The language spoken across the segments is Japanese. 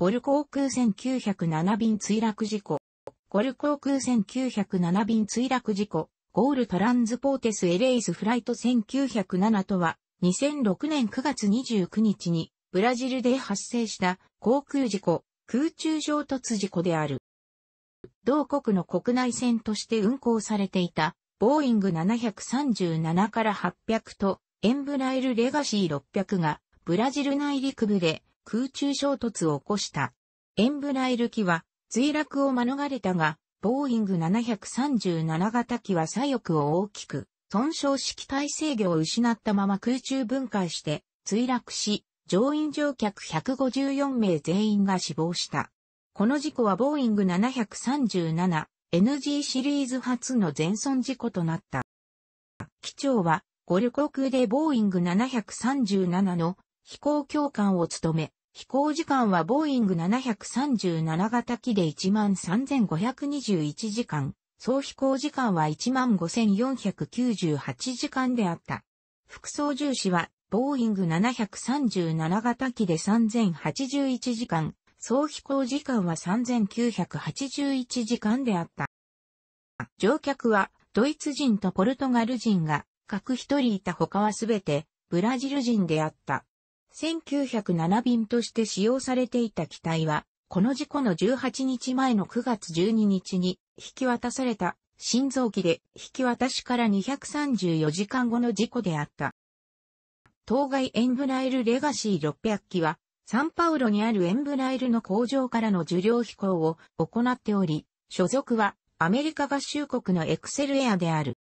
ゴル航空1907便墜落事故。ゴル航空1907便墜落事故。ゴールトランズポーテスエレイスフライト1907とは、2006年9月29日に、ブラジルで発生した航空事故、空中衝突事故である。同国の国内線として運航されていた、ボーイング737から800と、エンブライルレガシー600が、ブラジル内陸部で空中衝突を起こした。エンブライル機は墜落を免れたが、ボーイング737型機は左翼を大きく、損傷式体制御を失ったまま空中分解して墜落し、乗員乗客154名全員が死亡した。この事故はボーイング 737NG シリーズ初の全損事故となった。機長は、ゴル航空でボーイング737の飛行教官を務め、飛行時間はボーイング737型機で13,521時間、総飛行時間は15,498時間であった。副操縦士は、ボーイング737型機で3,081時間、総飛行時間は3,981時間であった。乗客は、ドイツ人とポルトガル人が、各一人いた他はすべて、ブラジル人であった。1907便として使用されていた機体は、この事故の18日前の9月12日に引き渡された心臓機で引き渡しから234時間後の事故であった。当該エンブライルレガシー600機は、サンパウロにあるエンブライルの工場からの受領飛行を行っており、所属はアメリカ合衆国のエクセルエアである。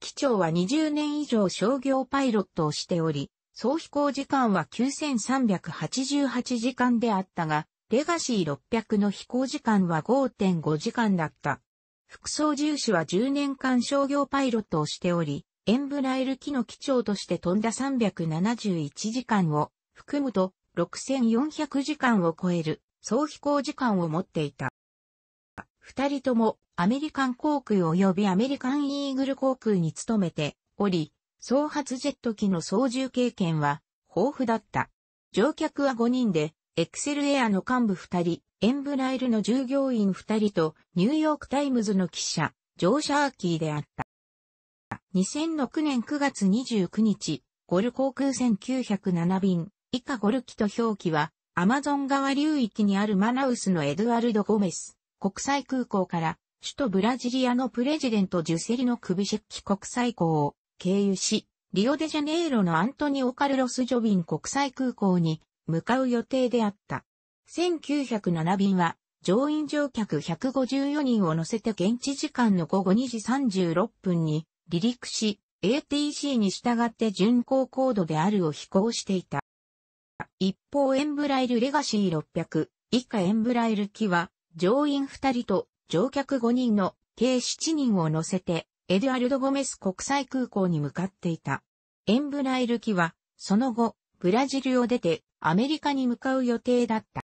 機長は20年以上商業パイロットをしており、総飛行時間は9388時間であったが、レガシー600の飛行時間は5.5時間だった。副操縦士は10年間商業パイロットをしており、エンブライル機の機長として飛んだ371時間を含むと6400時間を超える総飛行時間を持っていた。二人ともアメリカン航空及びアメリカンイーグル航空に勤めており、総発ジェット機の操縦経験は豊富だった。乗客は5人で、エクセルエアの幹部2人、エンブライルの従業員2人と、ニューヨークタイムズの記者、ジョー・シャーキーであった。2006年9月29日、ゴル航空1907便、以下ゴル機と表記は、アマゾン川流域にあるマナウスのエドワルド・ゴメス、国際空港から、首都ブラジリアのプレジデント・ジュセリのクビシェッキ国際港、経由し、リオデジャネイロのアントニオ・カルロス・ジョビン国際空港に向かう予定であった。1907便は乗員乗客154人を乗せて現地時間の午後2時36分に離陸し、ATC に従って巡航高度であるを飛行していた。一方エンブライルレガシー600以下エンブライル機は乗員2人と乗客5人の計7人を乗せてエドュアルド・ゴメス国際空港に向かっていた。エンブライル機は、その後、ブラジルを出て、アメリカに向かう予定だった。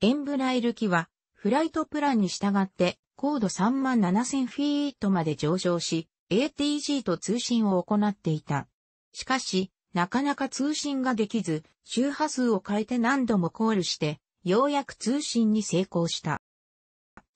エンブライル機は、フライトプランに従って、高度3万7000フィートまで上昇し、ATG と通信を行っていた。しかし、なかなか通信ができず、周波数を変えて何度もコールして、ようやく通信に成功した。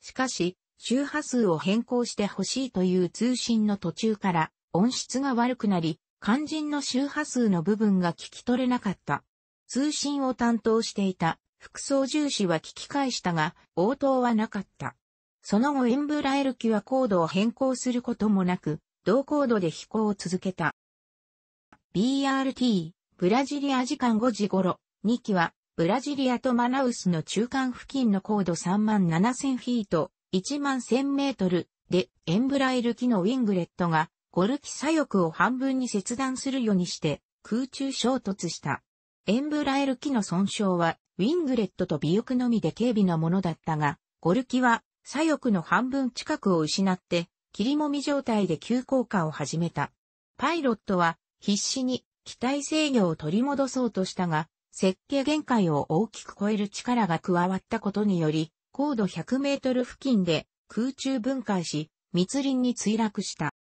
しかし、周波数を変更してほしいという通信の途中から音質が悪くなり、肝心の周波数の部分が聞き取れなかった。通信を担当していた副操縦士は聞き返したが、応答はなかった。その後エンブラエル機はコードを変更することもなく、同コードで飛行を続けた。BRT、ブラジリア時間5時頃、2機は、ブラジリアとマナウスの中間付近の高度37,000フィート、1万1000メートルでエンブライル機のウィングレットがゴルキ左翼を半分に切断するようにして空中衝突した。エンブライル機の損傷はウィングレットと尾翼のみで軽微なものだったが、ゴルキは左翼の半分近くを失って切りもみ状態で急降下を始めた。パイロットは必死に機体制御を取り戻そうとしたが、設計限界を大きく超える力が加わったことにより、高度100メートル付近で空中分解し、密林に墜落した。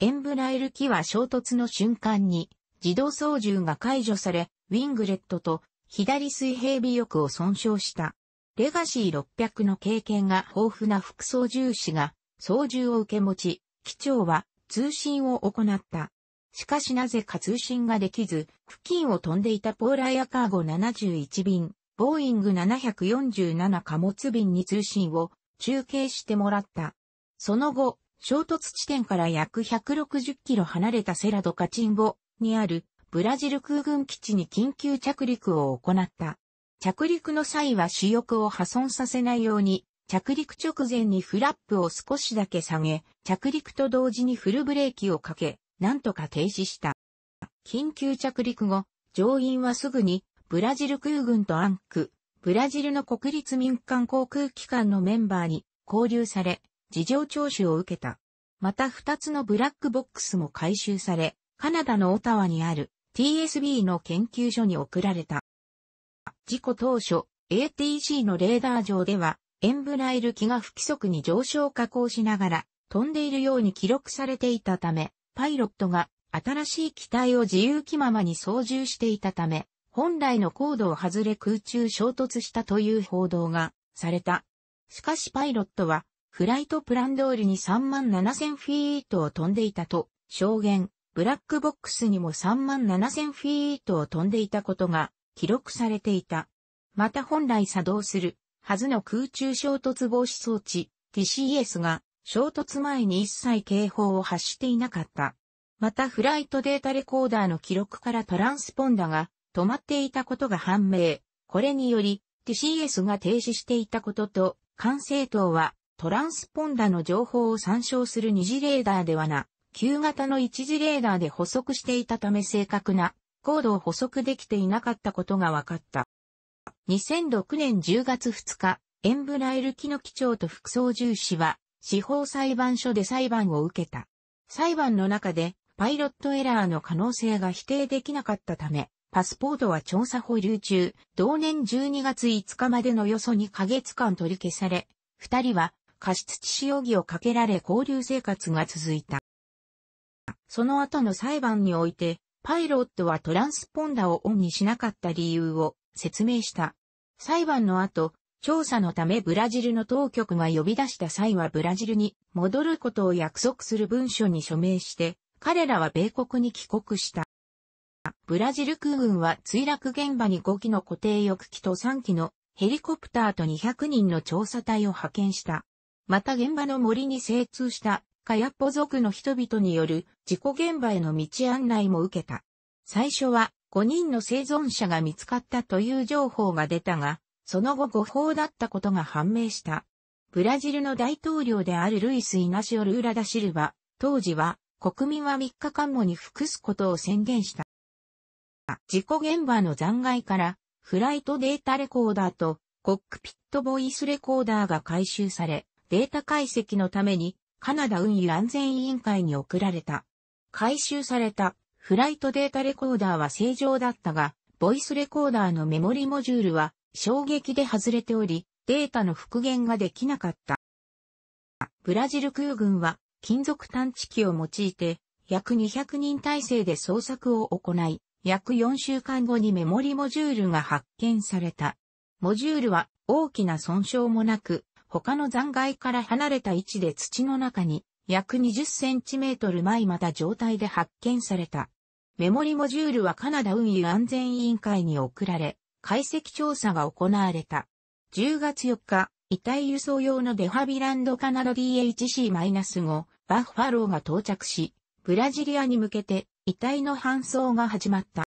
エンブラエル機は衝突の瞬間に自動操縦が解除され、ウィングレットと左水平尾翼を損傷した。レガシー600の経験が豊富な副操縦士が操縦を受け持ち、機長は通信を行った。しかしなぜか通信ができず、付近を飛んでいたポーラーアカーゴ71便、ボーイング747貨物便に通信を中継してもらった。その後、衝突地点から約160キロ離れたセラドカチンボにあるブラジル空軍基地に緊急着陸を行った。着陸の際は主翼を破損させないように、着陸直前にフラップを少しだけ下げ、着陸と同時にフルブレーキをかけ、なんとか停止した。緊急着陸後、乗員はすぐにブラジル空軍とアンク、ブラジルの国立民間航空機関のメンバーに交流され、事情聴取を受けた。また2つのブラックボックスも回収され、カナダのオタワにある TSB の研究所に送られた。事故当初、ATC のレーダー上では、エンブライル機が不規則に上昇下降しながら飛んでいるように記録されていたため、パイロットが新しい機体を自由気ままに操縦していたため、本来の高度を外れ空中衝突したという報道がされた。しかしパイロットは、フライトプラン通りに3万7000フィートを飛んでいたと、証言、ブラックボックスにも3万7000フィートを飛んでいたことが記録されていた。また本来作動するはずの空中衝突防止装置 TCS が衝突前に一切警報を発していなかった。またフライトデータレコーダーの記録からトランスポンダが止まっていたことが判明。これにより、TCS が停止していたことと、管制塔は、トランスポンダの情報を参照する二次レーダーではな、旧型の一次レーダーで補足していたため正確な高度を補足できていなかったことが分かった。2006年10月2日、エンブライル木の機長と副操縦士は、司法裁判所で裁判を受けた。裁判の中で、パイロットエラーの可能性が否定できなかったため、パスポートは調査保留中、同年12月5日までのよそ2ヶ月間取り消され、二人は過失致死容疑をかけられ交流生活が続いた。その後の裁判において、パイロットはトランスポンダをオンにしなかった理由を説明した。裁判の後、調査のためブラジルの当局が呼び出した際はブラジルに戻ることを約束する文書に署名して、彼らは米国に帰国した。ブラジル空軍は墜落現場に5機の固定翼機と3機のヘリコプターと200人の調査隊を派遣した。また現場の森に精通したカヤッポ族の人々による事故現場への道案内も受けた。最初は5人の生存者が見つかったという情報が出たが、その後誤報だったことが判明した。ブラジルの大統領であるルイス・イナシオ・ルーラ・ダ・シルバ、当時は国民は3日間もに服すことを宣言した。事故現場の残骸からフライトデータレコーダーとコックピットボイスレコーダーが回収され、データ解析のためにカナダ運輸安全委員会に送られた。回収されたフライトデータレコーダーは正常だったが、ボイスレコーダーのメモリモジュールは衝撃で外れており、データの復元ができなかった。ブラジル空軍は金属探知機を用いて約200人体制で捜索を行い、約4週間後にメモリモジュールが発見された。モジュールは大きな損傷もなく、他の残骸から離れた位置で土の中に約20センチメートル前また状態で発見された。メモリモジュールはカナダ運輸安全委員会に送られ、解析調査が行われた。10月4日、遺体輸送用のデハビランドカナダ DHC-5 バッファローが到着し、ブラジリアに向けて遺体の搬送が始まった。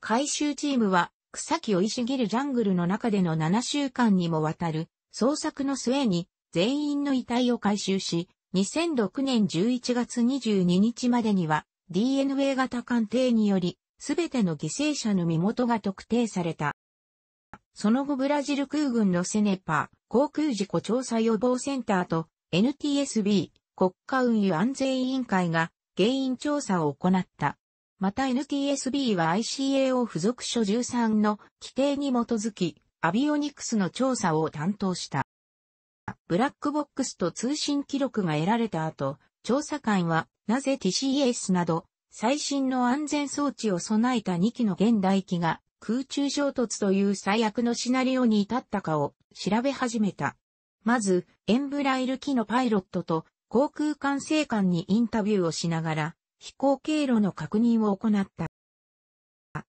回収チームは草木をい切るジャングルの中での7週間にもわたる捜索の末に全員の遺体を回収し、2006年11月22日までには DNA 型鑑定により、すべての犠牲者の身元が特定された。その後ブラジル空軍のセネパ、ー、航空事故調査予防センターと NTSB、国家運輸安全委員会が原因調査を行った。また NTSB は ICAO 付属書13の規定に基づき、アビオニクスの調査を担当した。ブラックボックスと通信記録が得られた後、調査官はなぜ TCS など最新の安全装置を備えた2機の現代機が空中衝突という最悪のシナリオに至ったかを調べ始めた。まず、エンブライル機のパイロットと航空管制官にインタビューをしながら、飛行経路の確認を行った。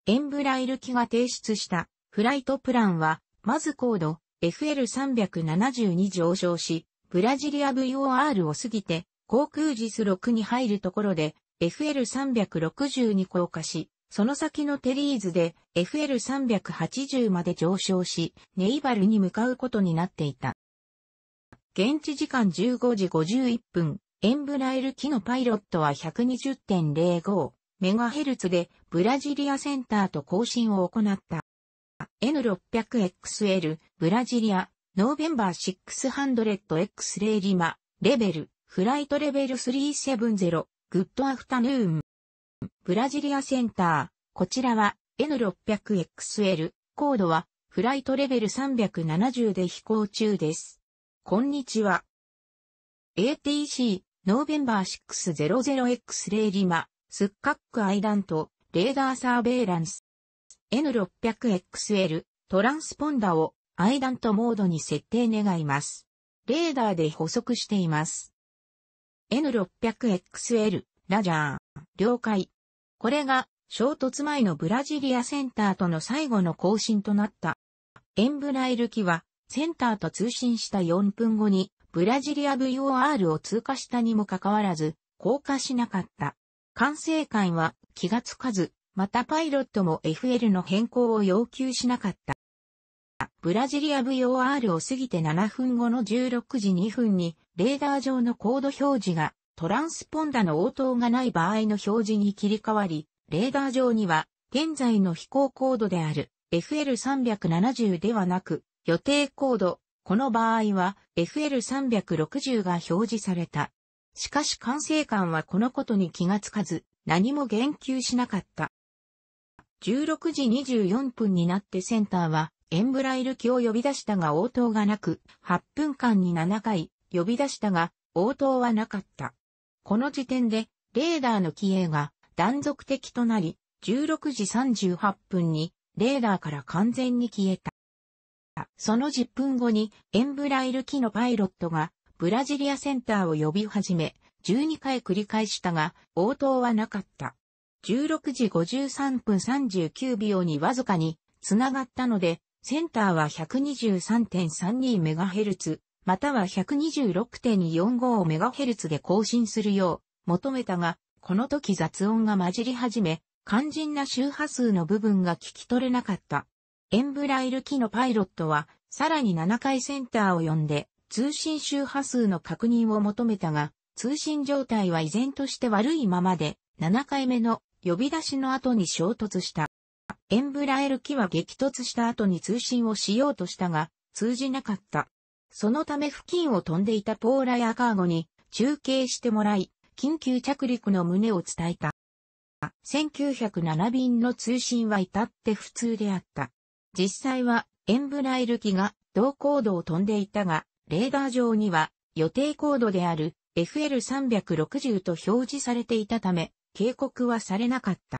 エンブライル機が提出したフライトプランは、まず高度 FL370 に上昇し、ブラジリア VOR を過ぎて、航空実6に入るところで FL360 に降下し、その先のテリーズで FL380 まで上昇し、ネイバルに向かうことになっていた。現地時間15時51分、エンブラエル機のパイロットは1 2 0 0 5メガヘルツでブラジリアセンターと交信を行った。N600XL ブラジリアノーベンバー6 0 0 x レイリマレベルフライトレベル370グッドアフタヌーンブラジリアセンターこちらは N600XL コードはフライトレベル370で飛行中です。こんにちは。ATC、ノーベンバー6 0 0 x レイリマ、スッカックアイラント、レーダーサーベイランス。N600XL、トランスポンダを、アイラントモードに設定願います。レーダーで補足しています。N600XL、ラジャー、了解。これが、衝突前のブラジリアセンターとの最後の更新となった。エンブライル機は、センターと通信した4分後に、ブラジリア VOR を通過したにもかかわらず、降下しなかった。管制官は気がつかず、またパイロットも FL の変更を要求しなかった。ブラジリア VOR を過ぎて7分後の16時2分に、レーダー上のコード表示が、トランスポンダの応答がない場合の表示に切り替わり、レーダー上には、現在の飛行コードである FL370 ではなく、予定コード、この場合は FL360 が表示された。しかし管制官はこのことに気がつかず、何も言及しなかった。16時24分になってセンターは、エンブライル機を呼び出したが応答がなく、8分間に7回呼び出したが応答はなかった。この時点で、レーダーの機影が断続的となり、16時38分にレーダーから完全に消えた。その10分後にエンブライル機のパイロットがブラジリアセンターを呼び始め、12回繰り返したが応答はなかった。16時53分39秒にわずかに繋がったので、センターは 123.32MHz または 126.45MHz で更新するよう求めたが、この時雑音が混じり始め、肝心な周波数の部分が聞き取れなかった。エンブライル機のパイロットは、さらに7回センターを呼んで、通信周波数の確認を求めたが、通信状態は依然として悪いままで、7回目の呼び出しの後に衝突した。エンブラエル機は激突した後に通信をしようとしたが、通じなかった。そのため付近を飛んでいたポーラやカーゴに中継してもらい、緊急着陸の旨を伝えた。1907便の通信は至って普通であった。実際はエンブライル機が同高度を飛んでいたが、レーダー上には予定高度である FL360 と表示されていたため、警告はされなかった。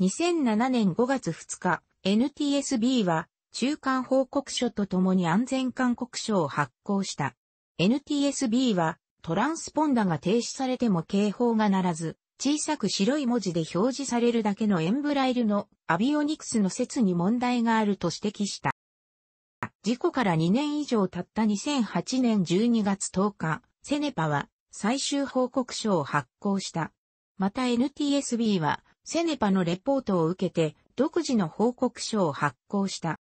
2007年5月2日、NTSB は中間報告書とともに安全勧告書を発行した。NTSB はトランスポンダが停止されても警報がならず、小さく白い文字で表示されるだけのエンブライルのアビオニクスの説に問題があると指摘した。事故から2年以上経った2008年12月10日、セネパは最終報告書を発行した。また NTSB はセネパのレポートを受けて独自の報告書を発行した。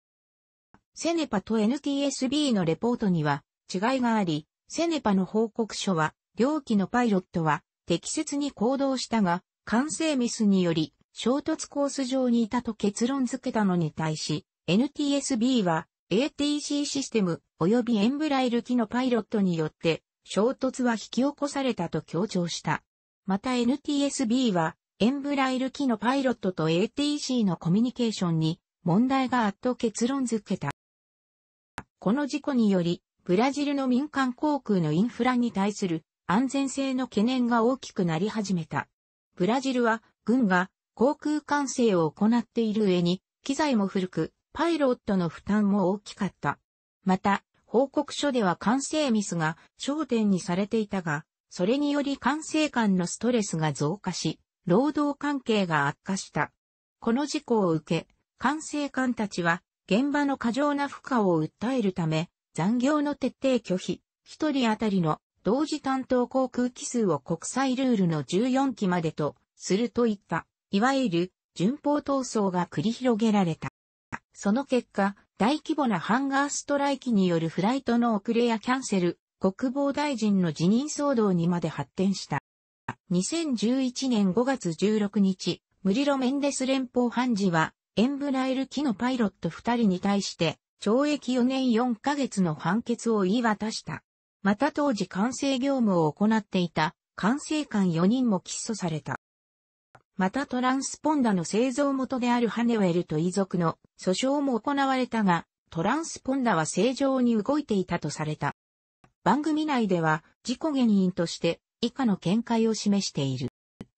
セネパと NTSB のレポートには違いがあり、セネパの報告書は、両機のパイロットは適切に行動したが、完成ミスにより、衝突コース上にいたと結論付けたのに対し、NTSB は ATC システム及びエンブライル機のパイロットによって衝突は引き起こされたと強調した。また NTSB はエンブライル機のパイロットと ATC のコミュニケーションに問題があっと結論付けた。この事故により、ブラジルの民間航空のインフラに対する安全性の懸念が大きくなり始めた。ブラジルは軍が航空管制を行っている上に、機材も古く、パイロットの負担も大きかった。また、報告書では管制ミスが焦点にされていたが、それにより管制官のストレスが増加し、労働関係が悪化した。この事故を受け、管制官たちは現場の過剰な負荷を訴えるため、残業の徹底拒否、一人当たりの同時担当航空機数を国際ルールの14機までとするといった、いわゆる順法闘争が繰り広げられた。その結果、大規模なハンガーストライキによるフライトの遅れやキャンセル、国防大臣の辞任騒動にまで発展した。2011年5月16日、ムリロ・メンデス連邦判事は、エンブラエル機のパイロット2人に対して、懲役4年4ヶ月の判決を言い渡した。また当時管制業務を行っていた管制官4人も起訴された。またトランスポンダの製造元であるハネウェルと遺族の訴訟も行われたが、トランスポンダは正常に動いていたとされた。番組内では事故原因として以下の見解を示している。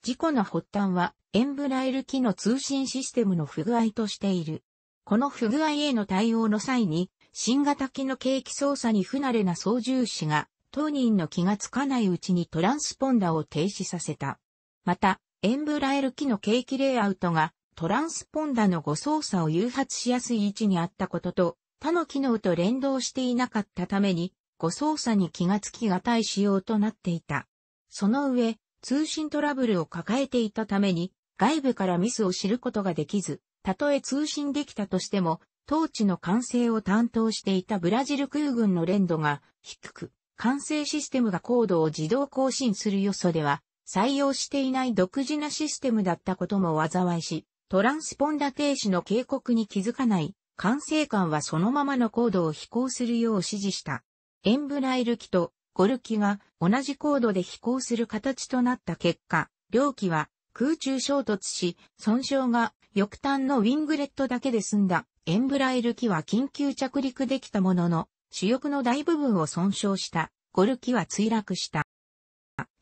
事故の発端はエンブライル機の通信システムの不具合としている。この不具合への対応の際に新型機の景気操作に不慣れな操縦士が、当人の気がつかないうちにトランスポンダを停止させた。また、エンブラエル機の景気レイアウトが、トランスポンダの誤操作を誘発しやすい位置にあったことと、他の機能と連動していなかったために、誤操作に気がつきがたい仕様となっていた。その上、通信トラブルを抱えていたために、外部からミスを知ることができず、たとえ通信できたとしても、当地の管制を担当していたブラジル空軍の連度が低く、管制システムが高度を自動更新するよそでは採用していない独自なシステムだったことも災いし、トランスポンダ停止の警告に気づかない管制官はそのままの高度を飛行するよう指示した。エンブライル機とゴル機が同じ高度で飛行する形となった結果、両機は空中衝突し、損傷が翼端のウィングレットだけで済んだエンブラエル機は緊急着陸できたものの、主翼の大部分を損傷したゴル機は墜落した。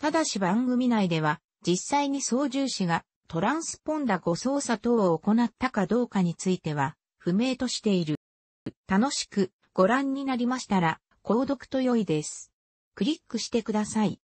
ただし番組内では、実際に操縦士がトランスポンダ誤操作等を行ったかどうかについては、不明としている。楽しくご覧になりましたら、購読と良いです。クリックしてください。